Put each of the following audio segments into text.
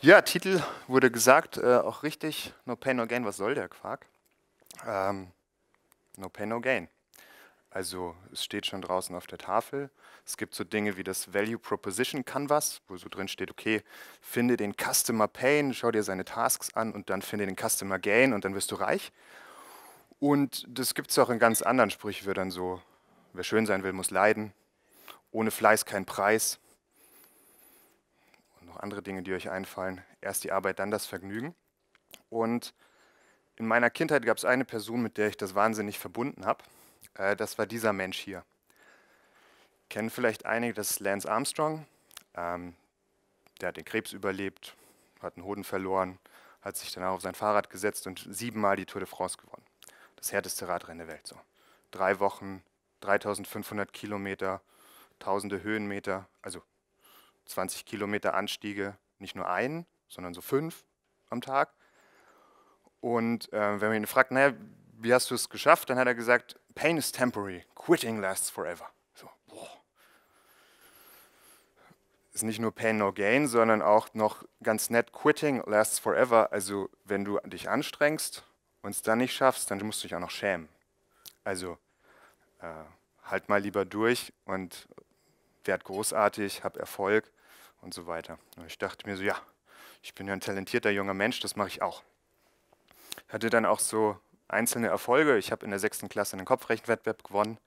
Ja, Titel wurde gesagt, äh, auch richtig. No Pain, No Gain, was soll der Quark? Ähm, no Pain, No Gain. Also es steht schon draußen auf der Tafel. Es gibt so Dinge wie das Value Proposition Canvas, wo so drin steht, okay, finde den Customer Pain, schau dir seine Tasks an und dann finde den Customer Gain und dann wirst du reich. Und das gibt es auch in ganz anderen Sprüchen, wie dann so, wer schön sein will, muss leiden, ohne Fleiß kein Preis noch andere Dinge, die euch einfallen. Erst die Arbeit, dann das Vergnügen. Und in meiner Kindheit gab es eine Person, mit der ich das wahnsinnig verbunden habe. Äh, das war dieser Mensch hier. Kennen vielleicht einige, das ist Lance Armstrong. Ähm, der hat den Krebs überlebt, hat einen Hoden verloren, hat sich danach auf sein Fahrrad gesetzt und siebenmal die Tour de France gewonnen. Das härteste Radrennen der Welt so. Drei Wochen, 3500 Kilometer, tausende Höhenmeter, also 20 Kilometer Anstiege nicht nur einen, sondern so fünf am Tag. Und äh, wenn man ihn fragt, naja, wie hast du es geschafft, dann hat er gesagt, Pain is temporary, quitting lasts forever. So, boah. Ist nicht nur Pain no gain, sondern auch noch ganz nett, quitting lasts forever. Also wenn du dich anstrengst und es dann nicht schaffst, dann musst du dich auch noch schämen. Also äh, halt mal lieber durch und werd großartig, hab Erfolg und so weiter. Und ich dachte mir so, ja, ich bin ja ein talentierter junger Mensch, das mache ich auch. Hatte dann auch so einzelne Erfolge. Ich habe in der sechsten Klasse einen Kopfrechenwettbewerb gewonnen.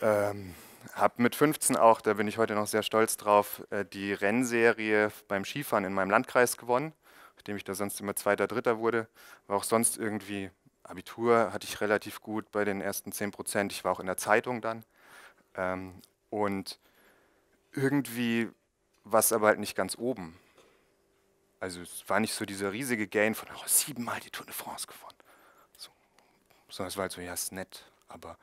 Ähm, habe mit 15 auch, da bin ich heute noch sehr stolz drauf, äh, die Rennserie beim Skifahren in meinem Landkreis gewonnen, nachdem ich da sonst immer Zweiter, Dritter wurde. War auch sonst irgendwie Abitur hatte ich relativ gut bei den ersten 10 Prozent. Ich war auch in der Zeitung dann. Ähm, und irgendwie war es aber halt nicht ganz oben. Also es war nicht so dieser riesige Gain von oh, siebenmal die Tour de France gewonnen. So. Sondern es war halt so, ja, ist nett. Aber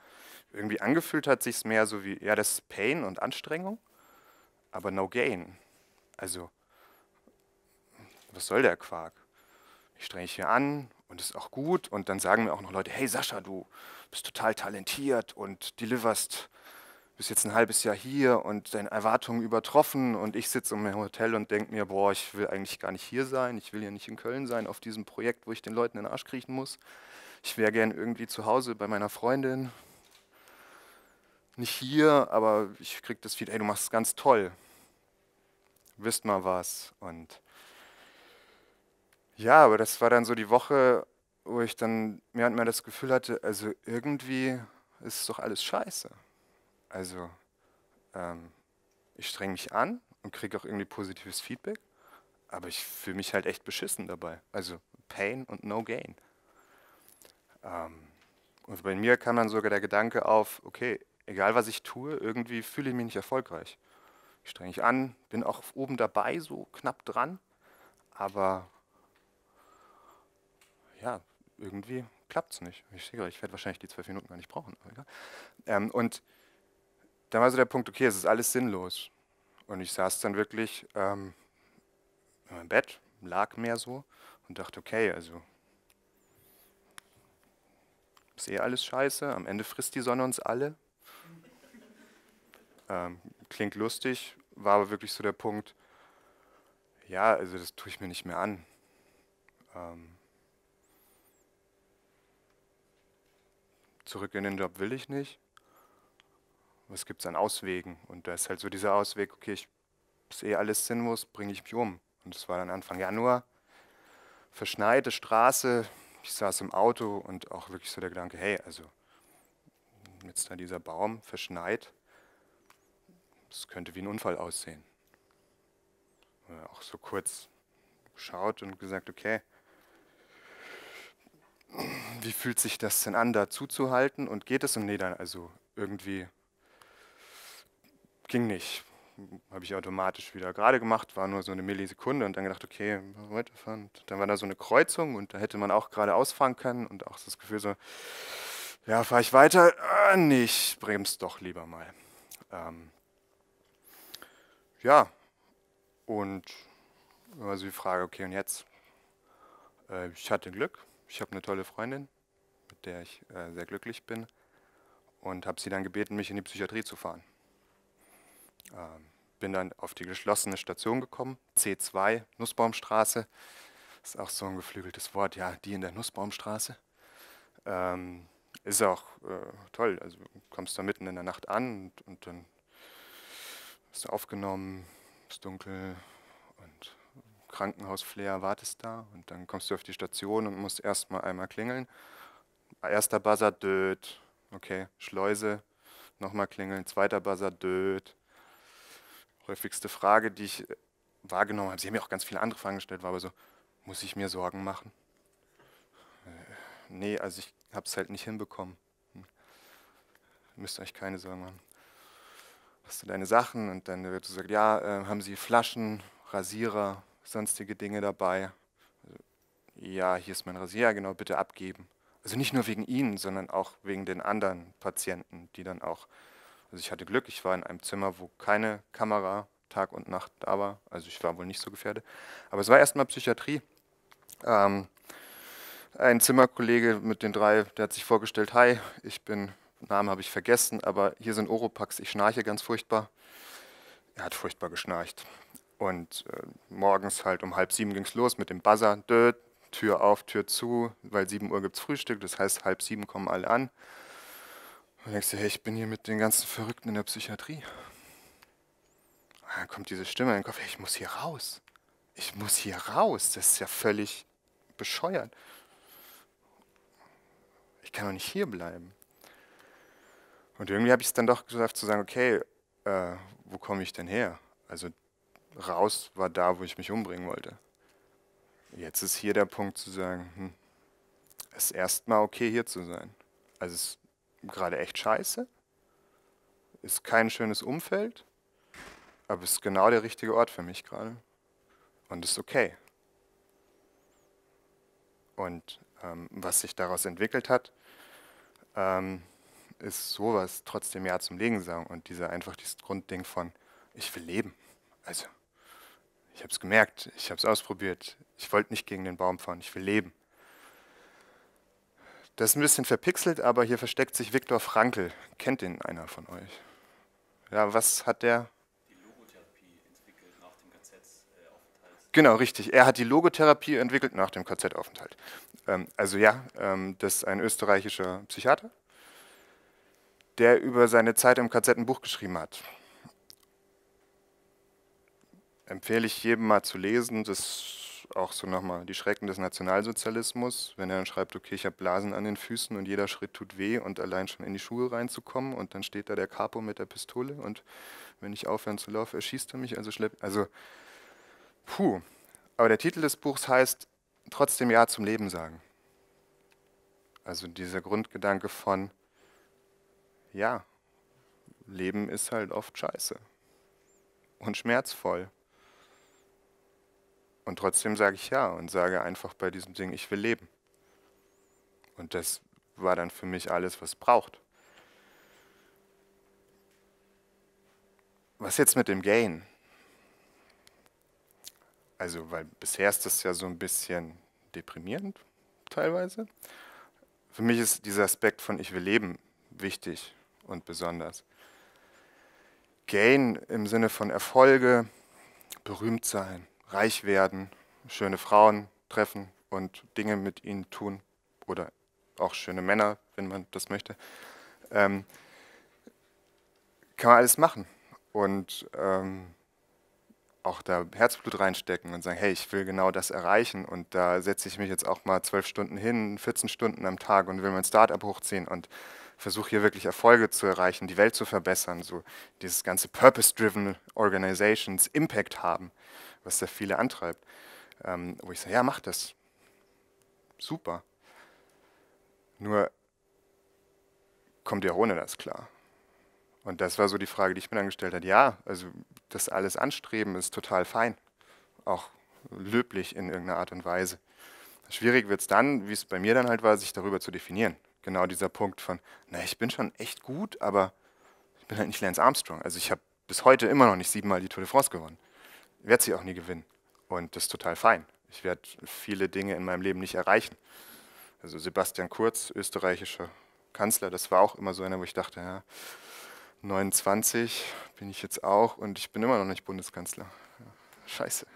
irgendwie angefühlt hat sich es mehr so wie, ja, das ist Pain und Anstrengung, aber no gain. Also, was soll der Quark? Ich strenge mich hier an und es ist auch gut. Und dann sagen mir auch noch Leute, hey Sascha, du bist total talentiert und deliverst bist jetzt ein halbes Jahr hier und deine Erwartungen übertroffen und ich sitze im Hotel und denke mir, boah, ich will eigentlich gar nicht hier sein, ich will ja nicht in Köln sein, auf diesem Projekt, wo ich den Leuten in den Arsch kriechen muss. Ich wäre gern irgendwie zu Hause bei meiner Freundin. Nicht hier, aber ich krieg das Feedback, ey, du machst es ganz toll. Wisst mal was. Und ja, aber das war dann so die Woche, wo ich dann mehr und mehr das Gefühl hatte, also irgendwie ist doch alles scheiße. Also ähm, ich strenge mich an und kriege auch irgendwie positives Feedback, aber ich fühle mich halt echt beschissen dabei. Also Pain und No Gain. Ähm, und bei mir kam dann sogar der Gedanke auf, okay, egal was ich tue, irgendwie fühle ich mich nicht erfolgreich. Ich strenge mich an, bin auch oben dabei, so knapp dran, aber ja, irgendwie klappt es nicht. Ich sehe gerade, ich werde wahrscheinlich die zwölf Minuten gar nicht brauchen, aber egal. Ähm, und dann war so der Punkt, okay, es ist alles sinnlos. Und ich saß dann wirklich ähm, in meinem Bett, lag mehr so und dachte, okay, also ist eh alles scheiße, am Ende frisst die Sonne uns alle. Ähm, klingt lustig, war aber wirklich so der Punkt, ja, also das tue ich mir nicht mehr an. Ähm, zurück in den Job will ich nicht was gibt es an Auswegen? Und da ist halt so dieser Ausweg, okay, ich eh alles sinnlos, bringe ich mich um. Und das war dann Anfang Januar, verschneite Straße, ich saß im Auto und auch wirklich so der Gedanke, hey, also jetzt da dieser Baum verschneit, das könnte wie ein Unfall aussehen. Und auch so kurz geschaut und gesagt, okay, wie fühlt sich das denn an, da zuzuhalten und geht es im Niedern? Also irgendwie ging nicht. Habe ich automatisch wieder gerade gemacht, war nur so eine Millisekunde und dann gedacht, okay, weiterfahren. Dann war da so eine Kreuzung und da hätte man auch gerade ausfahren können und auch das Gefühl so, ja, fahre ich weiter? Äh, nee, ich bremse doch lieber mal. Ähm, ja, und also die Frage, okay, und jetzt? Äh, ich hatte Glück, ich habe eine tolle Freundin, mit der ich äh, sehr glücklich bin und habe sie dann gebeten, mich in die Psychiatrie zu fahren. Ähm, bin dann auf die geschlossene Station gekommen, C2, Nussbaumstraße. Ist auch so ein geflügeltes Wort, ja, die in der Nussbaumstraße. Ähm, ist auch äh, toll, also kommst da mitten in der Nacht an und, und dann bist du aufgenommen, ist dunkel und Krankenhausflair wartest da und dann kommst du auf die Station und musst erstmal einmal klingeln. Erster Buzzer, död, okay, Schleuse, nochmal klingeln, zweiter Buzzer, död, häufigste Frage, die ich äh, wahrgenommen habe. Sie haben mir auch ganz viele andere Fragen gestellt, war aber so, muss ich mir Sorgen machen? Äh, nee, also ich habe es halt nicht hinbekommen. Hm. Müsst euch keine Sorgen machen. Hast du deine Sachen und dann wird gesagt, ja, äh, haben Sie Flaschen, Rasierer, sonstige Dinge dabei? Also, ja, hier ist mein Rasierer, genau, bitte abgeben. Also nicht nur wegen Ihnen, sondern auch wegen den anderen Patienten, die dann auch also ich hatte Glück, ich war in einem Zimmer, wo keine Kamera Tag und Nacht da war. Also ich war wohl nicht so gefährdet. Aber es war erstmal Psychiatrie. Ähm, ein Zimmerkollege mit den drei, der hat sich vorgestellt, hi, ich bin, Namen habe ich vergessen, aber hier sind Oropax, ich schnarche ganz furchtbar. Er hat furchtbar geschnarcht. Und äh, morgens halt um halb sieben ging es los mit dem Buzzer, Dö, Tür auf, Tür zu, weil sieben Uhr gibt es Frühstück, das heißt halb sieben kommen alle an. Und denkst du, hey, ich bin hier mit den ganzen Verrückten in der Psychiatrie. Und ah, dann kommt diese Stimme in den Kopf, hey, ich muss hier raus. Ich muss hier raus. Das ist ja völlig bescheuert. Ich kann doch nicht hier bleiben. Und irgendwie habe ich es dann doch geschafft zu sagen, okay, äh, wo komme ich denn her? Also raus war da, wo ich mich umbringen wollte. Jetzt ist hier der Punkt zu sagen, hm, es ist erstmal okay hier zu sein. Also es ist gerade echt scheiße. Ist kein schönes Umfeld, aber ist genau der richtige Ort für mich gerade. Und ist okay. Und ähm, was sich daraus entwickelt hat, ähm, ist sowas trotzdem Ja zum Legen sagen. Und dieser einfach dieses Grundding von, ich will leben. Also, ich habe es gemerkt, ich habe es ausprobiert. Ich wollte nicht gegen den Baum fahren, ich will leben. Das ist ein bisschen verpixelt, aber hier versteckt sich Viktor Frankl. Kennt ihn einer von euch? Ja, was hat der? Die Logotherapie entwickelt nach dem KZ-Aufenthalt. Äh, genau, richtig. Er hat die Logotherapie entwickelt nach dem KZ-Aufenthalt. Ähm, also ja, ähm, das ist ein österreichischer Psychiater, der über seine Zeit im KZ ein Buch geschrieben hat. Empfehle ich jedem mal zu lesen. Das auch so nochmal die Schrecken des Nationalsozialismus, wenn er dann schreibt, okay, ich habe Blasen an den Füßen und jeder Schritt tut weh und allein schon in die Schuhe reinzukommen und dann steht da der Capo mit der Pistole und wenn ich aufhören zu laufen, erschießt er mich, also schleppt, also puh. Aber der Titel des Buchs heißt trotzdem Ja zum Leben sagen. Also dieser Grundgedanke von, ja, Leben ist halt oft scheiße und schmerzvoll. Und trotzdem sage ich ja und sage einfach bei diesem Ding, ich will leben. Und das war dann für mich alles, was braucht. Was jetzt mit dem Gain? Also, weil bisher ist das ja so ein bisschen deprimierend teilweise. Für mich ist dieser Aspekt von ich will leben wichtig und besonders. Gain im Sinne von Erfolge, berühmt sein, reich werden, schöne Frauen treffen und Dinge mit ihnen tun oder auch schöne Männer, wenn man das möchte, ähm, kann man alles machen und ähm, auch da Herzblut reinstecken und sagen, hey, ich will genau das erreichen und da setze ich mich jetzt auch mal zwölf Stunden hin, 14 Stunden am Tag und will mein Startup hochziehen und versuche hier wirklich Erfolge zu erreichen, die Welt zu verbessern, so dieses ganze Purpose-Driven Organizations Impact haben was sehr viele antreibt. Ähm, wo ich sage, ja, mach das. Super. Nur kommt ihr ohne das klar? Und das war so die Frage, die ich mir dann gestellt habe. Ja, also das alles anstreben ist total fein. Auch löblich in irgendeiner Art und Weise. Schwierig wird es dann, wie es bei mir dann halt war, sich darüber zu definieren. Genau dieser Punkt von, na, ich bin schon echt gut, aber ich bin halt nicht Lance Armstrong. Also ich habe bis heute immer noch nicht siebenmal die Tour de France gewonnen werde sie auch nie gewinnen. Und das ist total fein. Ich werde viele Dinge in meinem Leben nicht erreichen. Also Sebastian Kurz, österreichischer Kanzler, das war auch immer so einer, wo ich dachte, ja, 29 bin ich jetzt auch und ich bin immer noch nicht Bundeskanzler. Ja, scheiße.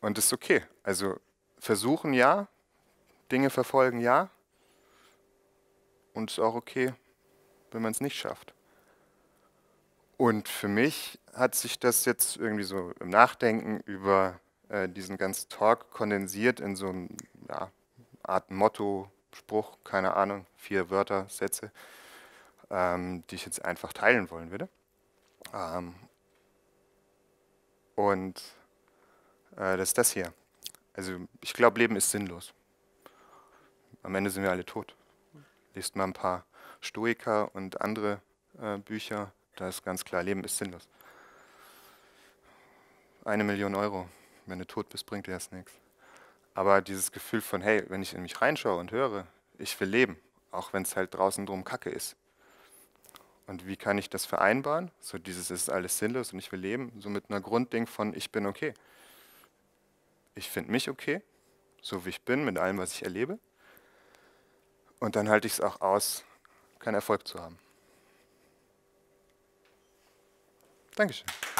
Und das ist okay. Also versuchen ja, Dinge verfolgen ja. Und es ist auch okay, wenn man es nicht schafft. Und für mich hat sich das jetzt irgendwie so im Nachdenken über äh, diesen ganzen Talk kondensiert in so eine ja, Art Motto, Spruch, keine Ahnung, vier Wörter, Sätze, ähm, die ich jetzt einfach teilen wollen würde. Ähm, und äh, das ist das hier. Also ich glaube, Leben ist sinnlos. Am Ende sind wir alle tot. Lest mal ein paar Stoiker und andere äh, Bücher da ist ganz klar, Leben ist sinnlos. Eine Million Euro. Wenn du tot bist, bringt dir das nichts. Aber dieses Gefühl von, hey, wenn ich in mich reinschaue und höre, ich will leben, auch wenn es halt draußen drum Kacke ist. Und wie kann ich das vereinbaren? So dieses ist alles sinnlos und ich will leben, so mit einer Grundding von, ich bin okay. Ich finde mich okay, so wie ich bin, mit allem, was ich erlebe. Und dann halte ich es auch aus, keinen Erfolg zu haben. Dankeschön.